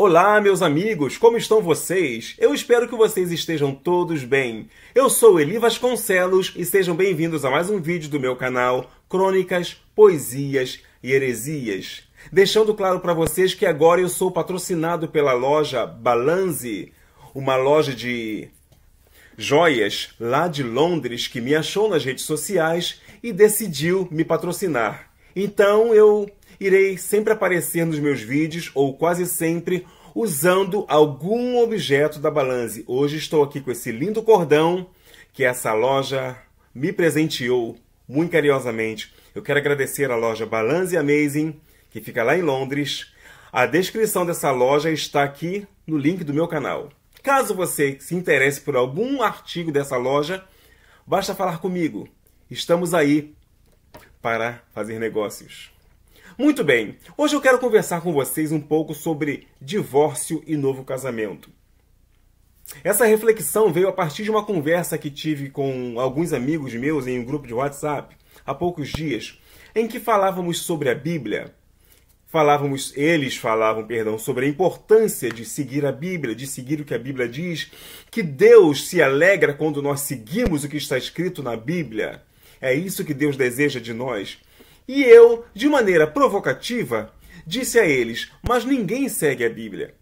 Olá, meus amigos, como estão vocês? Eu espero que vocês estejam todos bem. Eu sou Eli Vasconcelos e sejam bem-vindos a mais um vídeo do meu canal Crônicas, Poesias e Heresias. Deixando claro para vocês que agora eu sou patrocinado pela loja Balance, uma loja de joias lá de Londres que me achou nas redes sociais e decidiu me patrocinar. Então eu irei sempre aparecer nos meus vídeos, ou quase sempre, usando algum objeto da Balance. Hoje estou aqui com esse lindo cordão que essa loja me presenteou muito carinhosamente. Eu quero agradecer à loja Balance Amazing, que fica lá em Londres. A descrição dessa loja está aqui no link do meu canal. Caso você se interesse por algum artigo dessa loja, basta falar comigo. Estamos aí para fazer negócios. Muito bem, hoje eu quero conversar com vocês um pouco sobre divórcio e novo casamento. Essa reflexão veio a partir de uma conversa que tive com alguns amigos meus em um grupo de WhatsApp há poucos dias, em que falávamos sobre a Bíblia. Falávamos, eles falavam, perdão, sobre a importância de seguir a Bíblia, de seguir o que a Bíblia diz, que Deus se alegra quando nós seguimos o que está escrito na Bíblia. É isso que Deus deseja de nós. E eu, de maneira provocativa, disse a eles: Mas ninguém segue a Bíblia.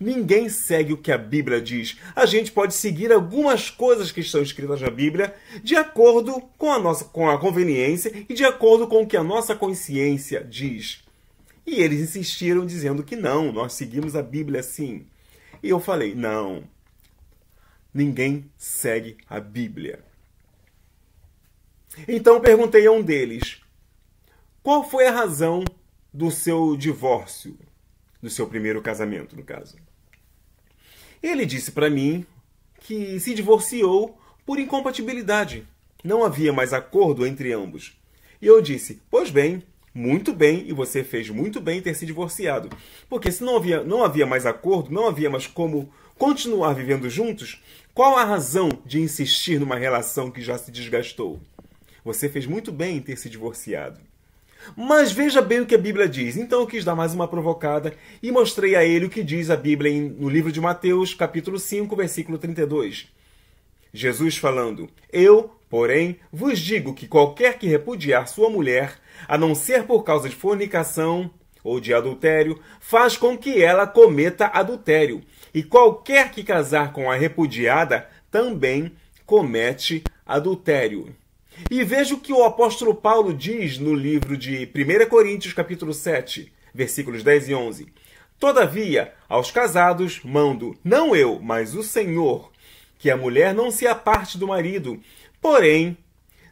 Ninguém segue o que a Bíblia diz. A gente pode seguir algumas coisas que estão escritas na Bíblia de acordo com a nossa com a conveniência e de acordo com o que a nossa consciência diz. E eles insistiram dizendo que não, nós seguimos a Bíblia sim. E eu falei: "Não. Ninguém segue a Bíblia." Então perguntei a um deles: qual foi a razão do seu divórcio? Do seu primeiro casamento, no caso. Ele disse para mim que se divorciou por incompatibilidade. Não havia mais acordo entre ambos. E eu disse: Pois bem, muito bem, e você fez muito bem ter se divorciado. Porque se não havia, não havia mais acordo, não havia mais como continuar vivendo juntos, qual a razão de insistir numa relação que já se desgastou? Você fez muito bem em ter se divorciado. Mas veja bem o que a Bíblia diz. Então eu quis dar mais uma provocada e mostrei a ele o que diz a Bíblia no livro de Mateus, capítulo 5, versículo 32. Jesus falando: Eu, porém, vos digo que qualquer que repudiar sua mulher, a não ser por causa de fornicação ou de adultério, faz com que ela cometa adultério. E qualquer que casar com a repudiada também comete adultério. E veja o que o apóstolo Paulo diz no livro de 1 Coríntios, capítulo 7, versículos 10 e 11. Todavia, aos casados mando, não eu, mas o Senhor, que a mulher não se aparte do marido, porém,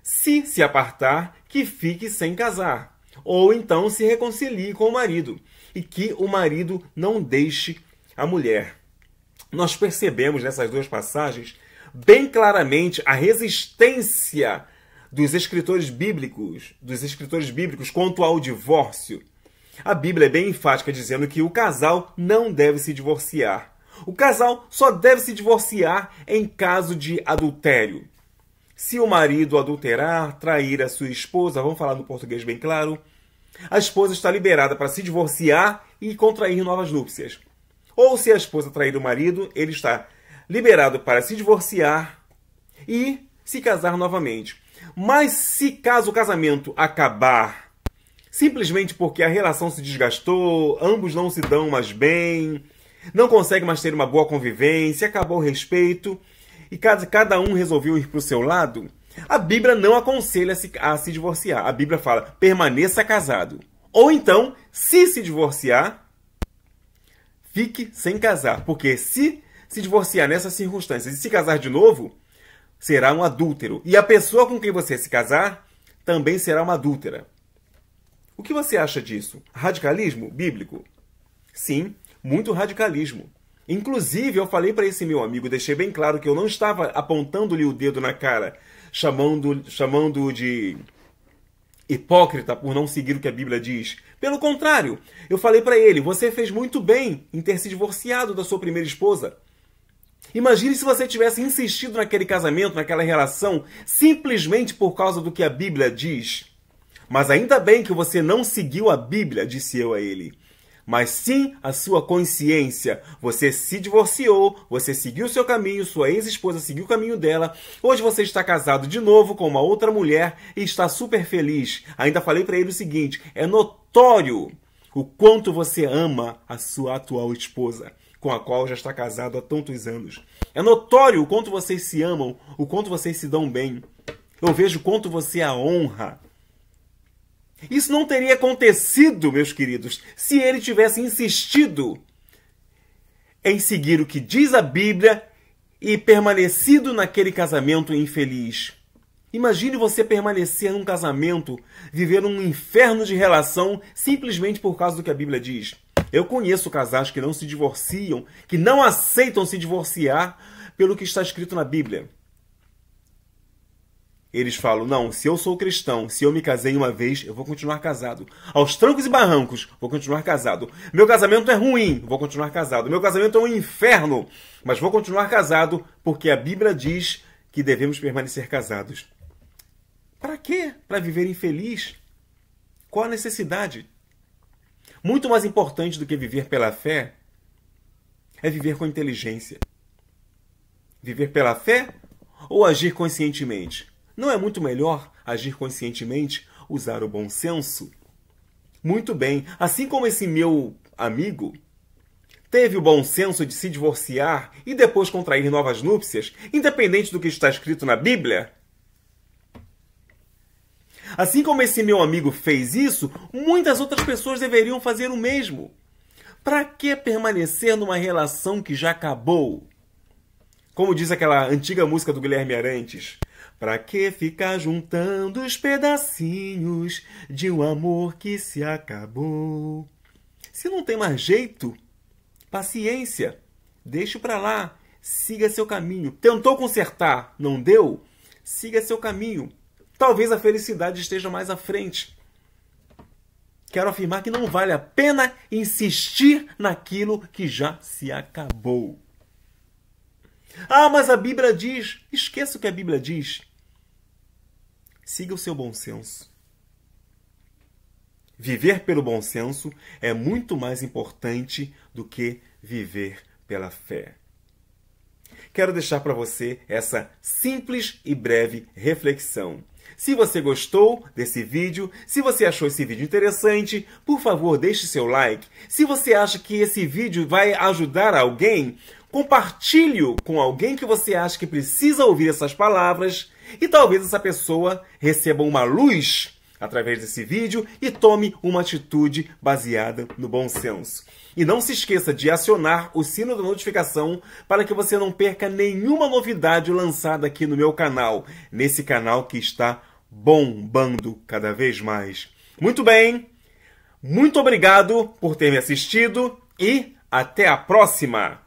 se se apartar, que fique sem casar, ou então se reconcilie com o marido, e que o marido não deixe a mulher. Nós percebemos nessas duas passagens bem claramente a resistência dos escritores bíblicos, dos escritores bíblicos quanto ao divórcio. A Bíblia é bem enfática dizendo que o casal não deve se divorciar. O casal só deve se divorciar em caso de adultério. Se o marido adulterar, trair a sua esposa, vamos falar no português bem claro, a esposa está liberada para se divorciar e contrair novas núpcias. Ou se a esposa trair o marido, ele está liberado para se divorciar e se casar novamente. Mas se caso o casamento acabar simplesmente porque a relação se desgastou, ambos não se dão mais bem, não conseguem mais ter uma boa convivência, acabou o respeito e cada, cada um resolveu ir para o seu lado, a Bíblia não aconselha a se, a se divorciar. A Bíblia fala: permaneça casado. Ou então, se se divorciar, fique sem casar. Porque se se divorciar nessas circunstâncias e se casar de novo, será um adúltero. E a pessoa com quem você se casar também será uma adúltera. O que você acha disso? Radicalismo bíblico? Sim, muito radicalismo. Inclusive, eu falei para esse meu amigo, deixei bem claro que eu não estava apontando-lhe o dedo na cara, chamando-o chamando de hipócrita por não seguir o que a Bíblia diz. Pelo contrário, eu falei para ele: você fez muito bem em ter se divorciado da sua primeira esposa. Imagine se você tivesse insistido naquele casamento, naquela relação, simplesmente por causa do que a Bíblia diz. Mas ainda bem que você não seguiu a Bíblia, disse eu a ele. Mas sim a sua consciência. Você se divorciou, você seguiu seu caminho, sua ex-esposa seguiu o caminho dela. Hoje você está casado de novo com uma outra mulher e está super feliz. Ainda falei para ele o seguinte: é notório o quanto você ama a sua atual esposa com a qual já está casado há tantos anos. É notório o quanto vocês se amam, o quanto vocês se dão bem. Eu vejo o quanto você a honra. Isso não teria acontecido, meus queridos, se ele tivesse insistido em seguir o que diz a Bíblia e permanecido naquele casamento infeliz. Imagine você permanecer num casamento, viver um inferno de relação simplesmente por causa do que a Bíblia diz. Eu conheço casais que não se divorciam, que não aceitam se divorciar pelo que está escrito na Bíblia. Eles falam: não, se eu sou cristão, se eu me casei uma vez, eu vou continuar casado. Aos trancos e barrancos, vou continuar casado. Meu casamento é ruim, vou continuar casado. Meu casamento é um inferno, mas vou continuar casado porque a Bíblia diz que devemos permanecer casados. Para quê? Para viver infeliz? Qual a necessidade? Muito mais importante do que viver pela fé é viver com inteligência. Viver pela fé ou agir conscientemente? Não é muito melhor agir conscientemente, usar o bom senso? Muito bem, assim como esse meu amigo teve o bom senso de se divorciar e depois contrair novas núpcias, independente do que está escrito na Bíblia, Assim como esse meu amigo fez isso, muitas outras pessoas deveriam fazer o mesmo. Para que permanecer numa relação que já acabou? Como diz aquela antiga música do Guilherme Arantes. Pra que ficar juntando os pedacinhos de um amor que se acabou? Se não tem mais jeito, paciência, deixe para lá, siga seu caminho. Tentou consertar, não deu? Siga seu caminho. Talvez a felicidade esteja mais à frente. Quero afirmar que não vale a pena insistir naquilo que já se acabou. Ah, mas a Bíblia diz. Esqueça o que a Bíblia diz. Siga o seu bom senso. Viver pelo bom senso é muito mais importante do que viver pela fé. Quero deixar para você essa simples e breve reflexão. Se você gostou desse vídeo, se você achou esse vídeo interessante, por favor, deixe seu like. Se você acha que esse vídeo vai ajudar alguém, compartilhe com alguém que você acha que precisa ouvir essas palavras e talvez essa pessoa receba uma luz através desse vídeo e tome uma atitude baseada no bom senso. E não se esqueça de acionar o sino da notificação para que você não perca nenhuma novidade lançada aqui no meu canal, nesse canal que está bombando cada vez mais. Muito bem, muito obrigado por ter me assistido e até a próxima!